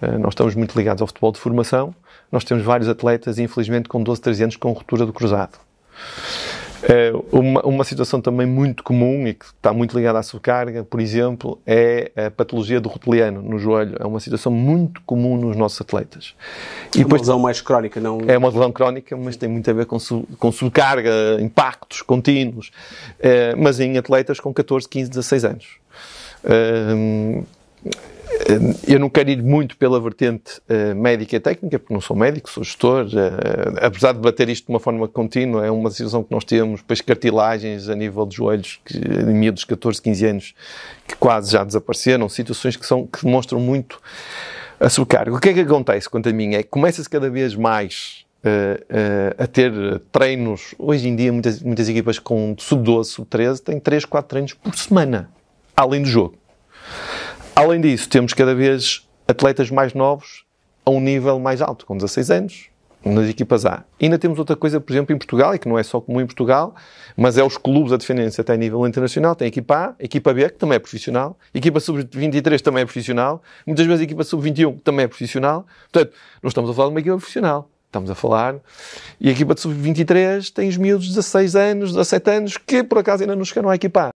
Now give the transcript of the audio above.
Eh, nós estamos muito ligados ao futebol de formação. Nós temos vários atletas, infelizmente, com 12, anos com ruptura do cruzado. Eh, uma, uma situação também muito comum e que está muito ligada à sobrecarga, por exemplo, é a patologia do rotuliano no joelho. É uma situação muito comum nos nossos atletas. E é uma lesão mais crónica, não? É uma lesão crónica, mas tem muito a ver com, com sobrecarga, impactos contínuos. Eh, mas em atletas com 14, 15, 16 anos. Eh, eu não quero ir muito pela vertente eh, médica e técnica, porque não sou médico, sou gestor. Eh, apesar de bater isto de uma forma contínua, é uma situação que nós temos, depois cartilagens a nível dos joelhos, em meio dos 14, 15 anos, que quase já desapareceram, situações que, são, que demonstram muito a sobrecarga. O que é que acontece quanto a mim? É que começa-se cada vez mais Uh, uh, a ter treinos. Hoje em dia, muitas, muitas equipas com sub-12, sub-13 têm 3, 4 treinos por semana, além do jogo. Além disso, temos cada vez atletas mais novos a um nível mais alto, com 16 anos, nas equipas A. E ainda temos outra coisa, por exemplo, em Portugal, e que não é só comum em Portugal, mas é os clubes a defendência até a nível internacional. Tem a equipa A, a equipa B, que também é profissional, a equipa sub-23 também é profissional, muitas vezes a equipa sub-21 também é profissional. Portanto, não estamos a falar de uma equipa profissional. Estamos a falar. E a equipa de sub-23 tem os miúdos de 16 anos, 17 anos, que por acaso ainda não chegaram à equipa A.